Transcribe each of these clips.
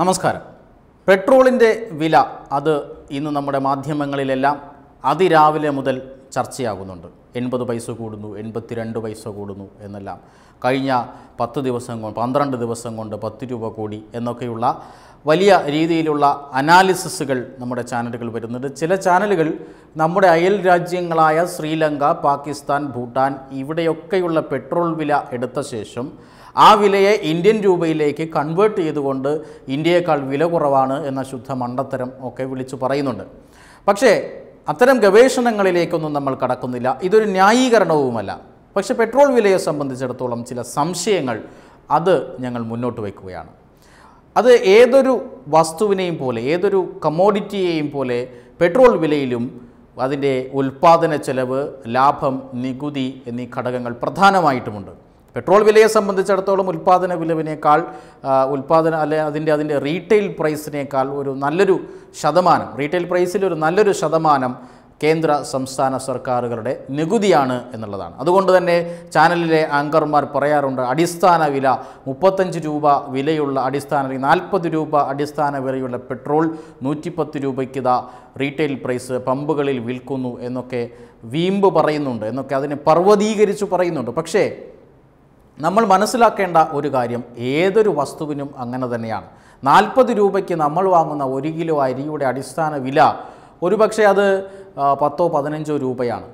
നമസ്കാരം പെട്രോളിൻ്റെ വില അത് ഇന്ന് നമ്മുടെ മാധ്യമങ്ങളിലെല്ലാം അതിരാവിലെ മുതൽ ചർച്ചയാകുന്നുണ്ട് എൺപത് പൈസ കൂടുന്നു എൺപത്തിരണ്ട് പൈസ കൂടുന്നു എന്നെല്ലാം കഴിഞ്ഞ പത്ത് ദിവസം കൊണ്ട് പന്ത്രണ്ട് ദിവസം കൊണ്ട് പത്ത് രൂപ കൂടി എന്നൊക്കെയുള്ള വലിയ രീതിയിലുള്ള അനാലിസിസുകൾ നമ്മുടെ ചാനലുകൾ വരുന്നുണ്ട് ചില ചാനലുകൾ നമ്മുടെ അയൽ രാജ്യങ്ങളായ ശ്രീലങ്ക പാകിസ്ഥാൻ ഭൂട്ടാൻ ഇവിടെയൊക്കെയുള്ള പെട്രോൾ വില എടുത്ത ശേഷം ആ വിലയെ ഇന്ത്യൻ രൂപയിലേക്ക് കൺവേർട്ട് ചെയ്തുകൊണ്ട് ഇന്ത്യയേക്കാൾ വില കുറവാണ് എന്ന ശുദ്ധ മണ്ടത്തരം ഒക്കെ വിളിച്ചു പറയുന്നുണ്ട് പക്ഷേ അത്തരം ഗവേഷണങ്ങളിലേക്കൊന്നും നമ്മൾ കടക്കുന്നില്ല ഇതൊരു ന്യായീകരണവുമല്ല പക്ഷെ പെട്രോൾ വിലയെ സംബന്ധിച്ചിടത്തോളം ചില സംശയങ്ങൾ അത് ഞങ്ങൾ മുന്നോട്ട് വയ്ക്കുകയാണ് അത് ഏതൊരു വസ്തുവിനെയും പോലെ ഏതൊരു കമോഡിറ്റിയെയും പോലെ പെട്രോൾ വിലയിലും അതിൻ്റെ ഉൽപ്പാദന ചെലവ് ലാഭം നികുതി എന്നീ ഘടകങ്ങൾ പ്രധാനമായിട്ടുമുണ്ട് പെട്രോൾ വിലയെ സംബന്ധിച്ചിടത്തോളം ഉൽപ്പാദന വിലവിനേക്കാൾ ഉൽപ്പാദന അല്ലെ അതിൻ്റെ അതിൻ്റെ റീറ്റെയിൽ പ്രൈസിനേക്കാൾ ഒരു നല്ലൊരു ശതമാനം റീറ്റെയിൽ പ്രൈസിൽ ഒരു നല്ലൊരു ശതമാനം കേന്ദ്ര സംസ്ഥാന സർക്കാരുകളുടെ നികുതിയാണ് എന്നുള്ളതാണ് അതുകൊണ്ട് തന്നെ ചാനലിലെ ആങ്കർമാർ പറയാറുണ്ട് അടിസ്ഥാന വില മുപ്പത്തഞ്ച് രൂപ വിലയുള്ള അടിസ്ഥാന നാൽപ്പത് രൂപ അടിസ്ഥാന വിലയുള്ള പെട്രോൾ നൂറ്റിപ്പത്ത് രൂപയ്ക്ക് ഇതാ റീറ്റെയിൽ പ്രൈസ് പമ്പുകളിൽ വിൽക്കുന്നു എന്നൊക്കെ വീമ്പ് പറയുന്നുണ്ട് എന്നൊക്കെ അതിനെ പർവ്വതീകരിച്ച് പറയുന്നുണ്ട് പക്ഷേ നമ്മൾ മനസ്സിലാക്കേണ്ട ഒരു കാര്യം ഏതൊരു വസ്തുവിനും അങ്ങനെ തന്നെയാണ് നാൽപ്പത് രൂപയ്ക്ക് നമ്മൾ വാങ്ങുന്ന ഒരു കിലോ അരിയുടെ അടിസ്ഥാന വില ഒരുപക്ഷെ അത് പത്തോ പതിനഞ്ചോ രൂപയാണ്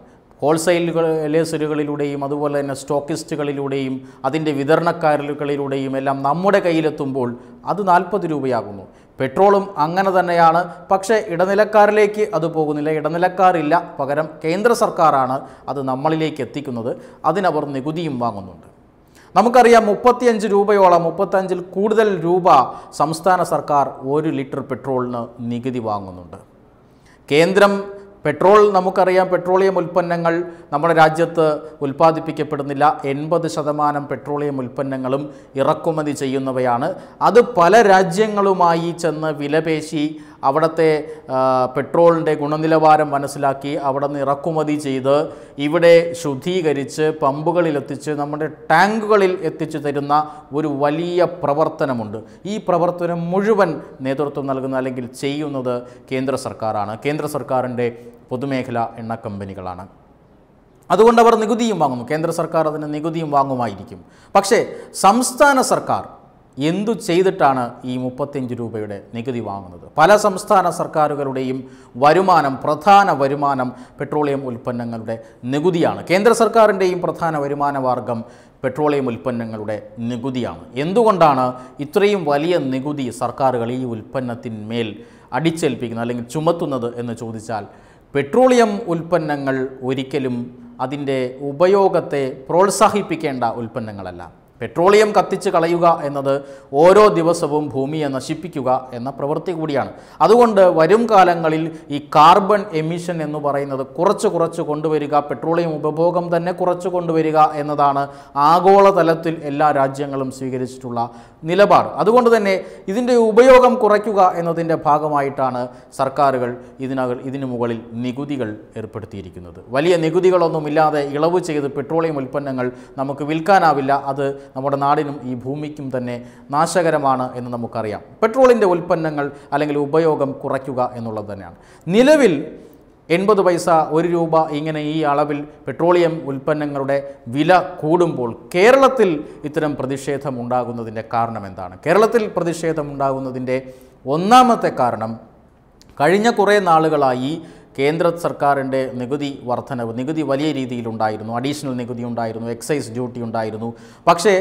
ഹോൾസെയിലുകളിലൂടെയും അതുപോലെ തന്നെ സ്റ്റോക്കിസ്റ്റുകളിലൂടെയും അതിൻ്റെ വിതരണക്കാരലുകളിലൂടെയും എല്ലാം നമ്മുടെ കയ്യിലെത്തുമ്പോൾ അത് നാൽപ്പത് രൂപയാകുന്നു പെട്രോളും അങ്ങനെ തന്നെയാണ് പക്ഷേ ഇടനിലക്കാരിലേക്ക് അത് പോകുന്നില്ല ഇടനിലക്കാരില്ല പകരം കേന്ദ്ര സർക്കാരാണ് അത് നമ്മളിലേക്ക് എത്തിക്കുന്നത് അതിനവർ നികുതിയും വാങ്ങുന്നുണ്ട് നമുക്കറിയാം മുപ്പത്തിയഞ്ച് രൂപയോളം മുപ്പത്തഞ്ചിൽ കൂടുതൽ രൂപ സംസ്ഥാന സർക്കാർ ഒരു ലിറ്റർ പെട്രോളിന് നികുതി വാങ്ങുന്നുണ്ട് കേന്ദ്രം പെട്രോൾ നമുക്കറിയാം പെട്രോളിയം ഉൽപ്പന്നങ്ങൾ നമ്മുടെ രാജ്യത്ത് ഉൽപ്പാദിപ്പിക്കപ്പെടുന്നില്ല എൺപത് ശതമാനം പെട്രോളിയം ഉൽപ്പന്നങ്ങളും ഇറക്കുമതി ചെയ്യുന്നവയാണ് അത് പല രാജ്യങ്ങളുമായി ചെന്ന് വിലപേശി അവിടുത്തെ പെട്രോളിൻ്റെ ഗുണനിലവാരം മനസ്സിലാക്കി അവിടെ നിന്ന് ഇറക്കുമതി ചെയ്ത് ഇവിടെ ശുദ്ധീകരിച്ച് പമ്പുകളിൽ എത്തിച്ച് നമ്മുടെ ടാങ്കുകളിൽ എത്തിച്ചു തരുന്ന ഒരു വലിയ പ്രവർത്തനമുണ്ട് ഈ പ്രവർത്തനം മുഴുവൻ നേതൃത്വം നൽകുന്ന അല്ലെങ്കിൽ ചെയ്യുന്നത് കേന്ദ്ര സർക്കാരാണ് കേന്ദ്ര സർക്കാരിൻ്റെ പൊതുമേഖലാ എണ്ണ കമ്പനികളാണ് അതുകൊണ്ട് അവർ നികുതിയും വാങ്ങും കേന്ദ്ര സർക്കാർ അതിന് നികുതിയും വാങ്ങുമായിരിക്കും പക്ഷേ സംസ്ഥാന സർക്കാർ എന്തു ചെയ്തിട്ടാണ് ഈ മുപ്പത്തിയഞ്ച് രൂപയുടെ നികുതി വാങ്ങുന്നത് പല സംസ്ഥാന സർക്കാരുകളുടെയും വരുമാനം പ്രധാന വരുമാനം പെട്രോളിയം ഉൽപ്പന്നങ്ങളുടെ നികുതിയാണ് കേന്ദ്ര സർക്കാരിൻ്റെയും പ്രധാന വരുമാന മാർഗം പെട്രോളിയം ഉൽപ്പന്നങ്ങളുടെ നികുതിയാണ് എന്തുകൊണ്ടാണ് ഇത്രയും വലിയ നികുതി സർക്കാരുകൾ ഈ ഉൽപ്പന്നത്തിന്മേൽ അടിച്ചേൽപ്പിക്കുന്നത് അല്ലെങ്കിൽ ചുമത്തുന്നത് എന്ന് ചോദിച്ചാൽ പെട്രോളിയം ഉൽപ്പന്നങ്ങൾ ഒരിക്കലും അതിൻ്റെ ഉപയോഗത്തെ പ്രോത്സാഹിപ്പിക്കേണ്ട ഉൽപ്പന്നങ്ങളല്ല പെട്രോളിയം കത്തിച്ച് കളയുക എന്നത് ഓരോ ദിവസവും ഭൂമിയെ നശിപ്പിക്കുക എന്ന പ്രവൃത്തി കൂടിയാണ് അതുകൊണ്ട് വരും കാലങ്ങളിൽ ഈ കാർബൺ എമിഷൻ എന്ന് പറയുന്നത് കുറച്ച് കുറച്ച് കൊണ്ടുവരിക പെട്രോളിയം ഉപഭോഗം തന്നെ കുറച്ച് കൊണ്ടുവരിക എന്നതാണ് ആഗോളതലത്തിൽ എല്ലാ രാജ്യങ്ങളും സ്വീകരിച്ചിട്ടുള്ള നിലപാട് അതുകൊണ്ട് തന്നെ ഇതിൻ്റെ ഉപയോഗം കുറയ്ക്കുക എന്നതിൻ്റെ ഭാഗമായിട്ടാണ് സർക്കാരുകൾ ഇതിനകം ഇതിനു മുകളിൽ നികുതികൾ ഏർപ്പെടുത്തിയിരിക്കുന്നത് വലിയ നികുതികളൊന്നുമില്ലാതെ ഇളവ് ചെയ്ത് പെട്രോളിയം ഉൽപ്പന്നങ്ങൾ നമുക്ക് വിൽക്കാനാവില്ല അത് നമ്മുടെ നാടിനും ഈ ഭൂമിക്കും തന്നെ നാശകരമാണ് എന്ന് നമുക്കറിയാം പെട്രോളിൻ്റെ ഉൽപ്പന്നങ്ങൾ അല്ലെങ്കിൽ ഉപയോഗം കുറയ്ക്കുക എന്നുള്ളത് തന്നെയാണ് നിലവിൽ എൺപത് പൈസ ഒരു രൂപ ഇങ്ങനെ ഈ അളവിൽ പെട്രോളിയം ഉൽപ്പന്നങ്ങളുടെ വില കൂടുമ്പോൾ കേരളത്തിൽ ഇത്തരം പ്രതിഷേധം ഉണ്ടാകുന്നതിൻ്റെ കാരണം എന്താണ് കേരളത്തിൽ പ്രതിഷേധം ഉണ്ടാകുന്നതിൻ്റെ ഒന്നാമത്തെ കാരണം കഴിഞ്ഞ കുറേ നാളുകളായി കേന്ദ്ര സർക്കാരിൻ്റെ നികുതി വർധനവ് നികുതി വലിയ രീതിയിലുണ്ടായിരുന്നു അഡീഷണൽ നികുതി ഉണ്ടായിരുന്നു എക്സൈസ് ഡ്യൂട്ടി ഉണ്ടായിരുന്നു പക്ഷേ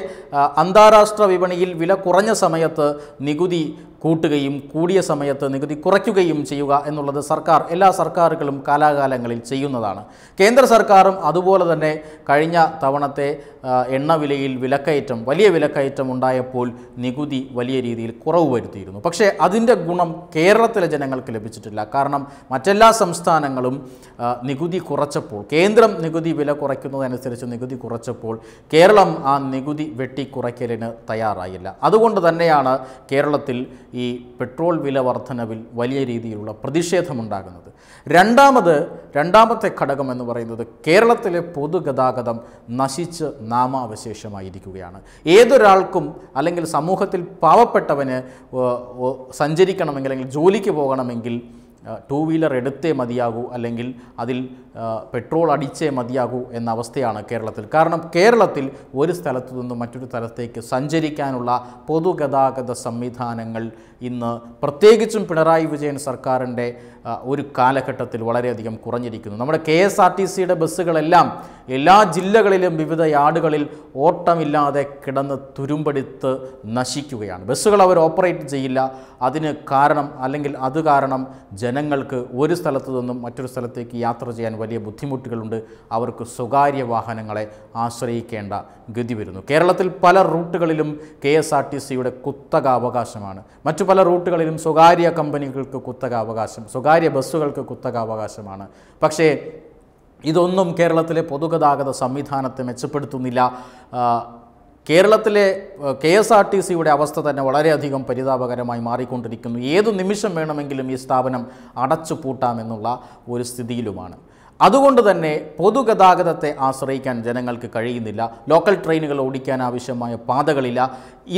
അന്താരാഷ്ട്ര വിപണിയിൽ വില കുറഞ്ഞ സമയത്ത് നികുതി കൂട്ടുകയും കൂടിയ സമയത്ത് നികുതി കുറയ്ക്കുകയും ചെയ്യുക എന്നുള്ളത് സർക്കാർ എല്ലാ സർക്കാരുകളും കാലാകാലങ്ങളിൽ ചെയ്യുന്നതാണ് കേന്ദ്ര സർക്കാരും അതുപോലെ തന്നെ കഴിഞ്ഞ തവണത്തെ എണ്ണ വിലയിൽ വിലക്കയറ്റം വലിയ വിലക്കയറ്റം ഉണ്ടായപ്പോൾ നികുതി വലിയ രീതിയിൽ കുറവ് വരുത്തിയിരുന്നു പക്ഷേ അതിൻ്റെ ഗുണം കേരളത്തിലെ ജനങ്ങൾക്ക് ലഭിച്ചിട്ടില്ല കാരണം മറ്റെല്ലാ സംസ്ഥാനങ്ങളും നികുതി കുറച്ചപ്പോൾ കേന്ദ്രം നികുതി വില കുറയ്ക്കുന്നതനുസരിച്ച് നികുതി കുറച്ചപ്പോൾ കേരളം ആ നികുതി വെട്ടിക്കുറയ്ക്കലിന് തയ്യാറായില്ല അതുകൊണ്ട് തന്നെയാണ് കേരളത്തിൽ ഈ പെട്രോൾ വില വർധനവിൽ വലിയ രീതിയിലുള്ള പ്രതിഷേധമുണ്ടാകുന്നത് രണ്ടാമത് രണ്ടാമത്തെ ഘടകം എന്ന് പറയുന്നത് കേരളത്തിലെ പൊതുഗതാഗതം നശിച്ച് നാമാവശേഷമായിരിക്കുകയാണ് ഏതൊരാൾക്കും അല്ലെങ്കിൽ സമൂഹത്തിൽ പാവപ്പെട്ടവന് സഞ്ചരിക്കണമെങ്കിൽ അല്ലെങ്കിൽ ജോലിക്ക് പോകണമെങ്കിൽ ടൂ വീലർ എടുത്തേ മതിയാകൂ അല്ലെങ്കിൽ അതിൽ പെട്രോൾ അടിച്ചേ മതിയാകൂ എന്ന അവസ്ഥയാണ് കേരളത്തിൽ കാരണം കേരളത്തിൽ ഒരു സ്ഥലത്തു നിന്നും മറ്റൊരു സ്ഥലത്തേക്ക് സഞ്ചരിക്കാനുള്ള പൊതുഗതാഗത സംവിധാനങ്ങൾ ഇന്ന് പ്രത്യേകിച്ചും പിണറായി വിജയൻ സർക്കാരിൻ്റെ ഒരു കാലഘട്ടത്തിൽ വളരെയധികം കുറഞ്ഞിരിക്കുന്നു നമ്മുടെ കെ എസ് ആർ ടി സിയുടെ ബസ്സുകളെല്ലാം എല്ലാ ജില്ലകളിലും വിവിധ യാർഡുകളിൽ ഓട്ടമില്ലാതെ കിടന്ന് തുരുമ്പെടുത്ത് നശിക്കുകയാണ് ബസ്സുകൾ അവർ ഓപ്പറേറ്റ് ചെയ്യില്ല അതിന് കാരണം അല്ലെങ്കിൽ അത് കാരണം ജനങ്ങൾക്ക് ഒരു സ്ഥലത്തു നിന്നും മറ്റൊരു സ്ഥലത്തേക്ക് യാത്ര ചെയ്യാൻ വലിയ ബുദ്ധിമുട്ടുകളുണ്ട് അവർക്ക് സ്വകാര്യ വാഹനങ്ങളെ ആശ്രയിക്കേണ്ട ഗതി വരുന്നു കേരളത്തിൽ പല റൂട്ടുകളിലും കെ എസ് ആർ ടി സിയുടെ കുത്തക അവകാശമാണ് മറ്റു പല റൂട്ടുകളിലും സ്വകാര്യ കമ്പനികൾക്ക് കുത്തക അവകാശം സ്വകാര്യ സ്വകാര്യ ബസ്സുകൾക്ക് അവകാശമാണ് പക്ഷേ ഇതൊന്നും കേരളത്തിലെ പൊതുഗതാഗത സംവിധാനത്തെ മെച്ചപ്പെടുത്തുന്നില്ല കേരളത്തിലെ കെ എസ് ആർ ടി സിയുടെ അവസ്ഥ തന്നെ വളരെയധികം പരിതാപകരമായി മാറിക്കൊണ്ടിരിക്കുന്നു ഏതു നിമിഷം വേണമെങ്കിലും ഈ സ്ഥാപനം അടച്ചു പൂട്ടാമെന്നുള്ള ഒരു സ്ഥിതിയിലുമാണ് അതുകൊണ്ട് തന്നെ പൊതുഗതാഗതത്തെ ആശ്രയിക്കാൻ ജനങ്ങൾക്ക് കഴിയുന്നില്ല ലോക്കൽ ട്രെയിനുകൾ ഓടിക്കാൻ ആവശ്യമായ പാതകളില്ല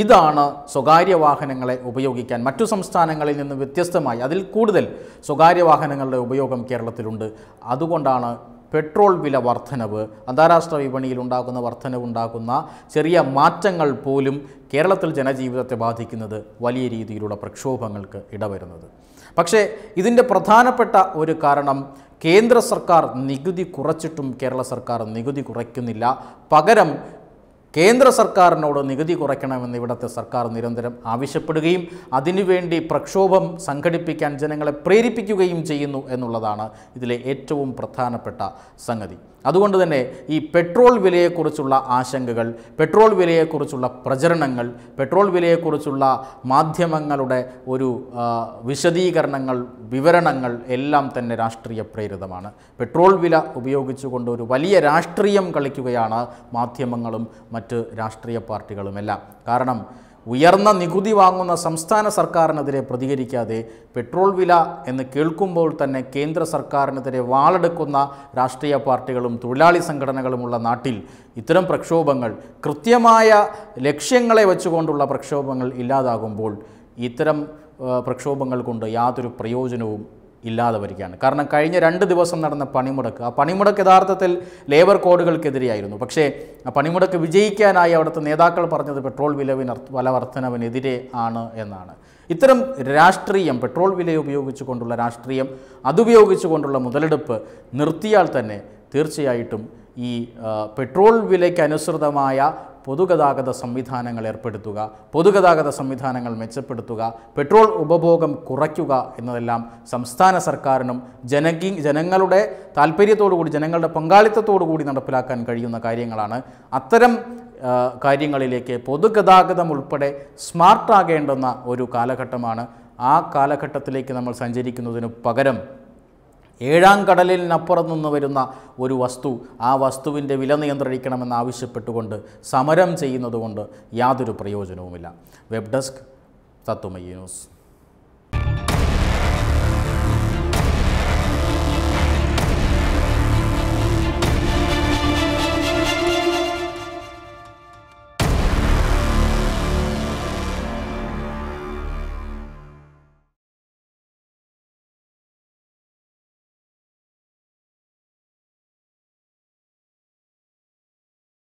ഇതാണ് സ്വകാര്യ വാഹനങ്ങളെ ഉപയോഗിക്കാൻ മറ്റു സംസ്ഥാനങ്ങളിൽ നിന്ന് വ്യത്യസ്തമായി അതിൽ കൂടുതൽ സ്വകാര്യ വാഹനങ്ങളുടെ ഉപയോഗം കേരളത്തിലുണ്ട് അതുകൊണ്ടാണ് പെട്രോൾ വില വർധനവ് അന്താരാഷ്ട്ര വിപണിയിൽ ഉണ്ടാകുന്ന വർധനവുണ്ടാക്കുന്ന ചെറിയ മാറ്റങ്ങൾ പോലും കേരളത്തിൽ ജനജീവിതത്തെ ബാധിക്കുന്നത് വലിയ രീതിയിലുള്ള പ്രക്ഷോഭങ്ങൾക്ക് ഇടവരുന്നത് പക്ഷേ ഇതിൻ്റെ പ്രധാനപ്പെട്ട ഒരു കാരണം കേന്ദ്ര സർക്കാർ നികുതി കുറച്ചിട്ടും കേരള സർക്കാർ നികുതി കുറയ്ക്കുന്നില്ല പകരം കേന്ദ്ര സർക്കാരിനോട് നികുതി കുറയ്ക്കണമെന്ന് ഇവിടുത്തെ സർക്കാർ നിരന്തരം ആവശ്യപ്പെടുകയും അതിനുവേണ്ടി പ്രക്ഷോഭം സംഘടിപ്പിക്കാൻ ജനങ്ങളെ പ്രേരിപ്പിക്കുകയും ചെയ്യുന്നു എന്നുള്ളതാണ് ഇതിലെ ഏറ്റവും പ്രധാനപ്പെട്ട സംഗതി അതുകൊണ്ട് തന്നെ ഈ പെട്രോൾ വിലയെക്കുറിച്ചുള്ള ആശങ്കകൾ പെട്രോൾ വിലയെക്കുറിച്ചുള്ള പ്രചരണങ്ങൾ പെട്രോൾ വിലയെക്കുറിച്ചുള്ള മാധ്യമങ്ങളുടെ ഒരു വിശദീകരണങ്ങൾ വിവരണങ്ങൾ എല്ലാം തന്നെ രാഷ്ട്രീയ പ്രേരിതമാണ് പെട്രോൾ വില ഉപയോഗിച്ചുകൊണ്ട് ഒരു വലിയ രാഷ്ട്രീയം കളിക്കുകയാണ് മാധ്യമങ്ങളും മറ്റ് രാഷ്ട്രീയ പാർട്ടികളുമെല്ലാം കാരണം ഉയർന്ന നികുതി വാങ്ങുന്ന സംസ്ഥാന സർക്കാരിനെതിരെ പ്രതികരിക്കാതെ പെട്രോൾ വില എന്ന് കേൾക്കുമ്പോൾ തന്നെ കേന്ദ്ര സർക്കാരിനെതിരെ വാളെടുക്കുന്ന രാഷ്ട്രീയ പാർട്ടികളും തൊഴിലാളി സംഘടനകളുമുള്ള നാട്ടിൽ ഇത്തരം പ്രക്ഷോഭങ്ങൾ കൃത്യമായ ലക്ഷ്യങ്ങളെ വെച്ചുകൊണ്ടുള്ള പ്രക്ഷോഭങ്ങൾ ഇല്ലാതാകുമ്പോൾ ഇത്തരം പ്രക്ഷോഭങ്ങൾ കൊണ്ട് യാതൊരു പ്രയോജനവും ഇല്ലാതെ വരികയാണ് കാരണം കഴിഞ്ഞ രണ്ട് ദിവസം നടന്ന പണിമുടക്ക് ആ പണിമുടക്ക് യഥാർത്ഥത്തിൽ ലേബർ കോഡുകൾക്കെതിരെയായിരുന്നു പക്ഷേ ആ പണിമുടക്ക് വിജയിക്കാനായി അവിടുത്തെ നേതാക്കൾ പറഞ്ഞത് പെട്രോൾ വിലവിന് വില വർധനവിനെതിരെ ആണ് എന്നാണ് ഇത്തരം രാഷ്ട്രീയം പെട്രോൾ വില ഉപയോഗിച്ചുകൊണ്ടുള്ള രാഷ്ട്രീയം അതുപയോഗിച്ചുകൊണ്ടുള്ള മുതലെടുപ്പ് നിർത്തിയാൽ തന്നെ തീർച്ചയായിട്ടും ഈ പെട്രോൾ വിലയ്ക്ക് അനുസൃതമായ പൊതുഗതാഗത സംവിധാനങ്ങൾ ഏർപ്പെടുത്തുക പൊതുഗതാഗത സംവിധാനങ്ങൾ മെച്ചപ്പെടുത്തുക പെട്രോൾ ഉപഭോഗം കുറയ്ക്കുക എന്നതെല്ലാം സംസ്ഥാന സർക്കാരിനും ജനകീ ജനങ്ങളുടെ താല്പര്യത്തോടുകൂടി ജനങ്ങളുടെ പങ്കാളിത്തത്തോടു കൂടി നടപ്പിലാക്കാൻ കഴിയുന്ന കാര്യങ്ങളാണ് അത്തരം കാര്യങ്ങളിലേക്ക് പൊതുഗതാഗതം ഉൾപ്പെടെ സ്മാർട്ടാകേണ്ടുന്ന ഒരു കാലഘട്ടമാണ് ആ കാലഘട്ടത്തിലേക്ക് നമ്മൾ സഞ്ചരിക്കുന്നതിനു പകരം ഏഴാം കടലിനപ്പുറം നിന്ന് വരുന്ന ഒരു വസ്തു ആ വസ്തുവിൻ്റെ വില നിയന്ത്രിക്കണമെന്ന് ആവശ്യപ്പെട്ടുകൊണ്ട് സമരം ചെയ്യുന്നതുകൊണ്ട് യാതൊരു പ്രയോജനവുമില്ല വെബ് ഡെസ്ക് തത്വമയി ന്യൂസ്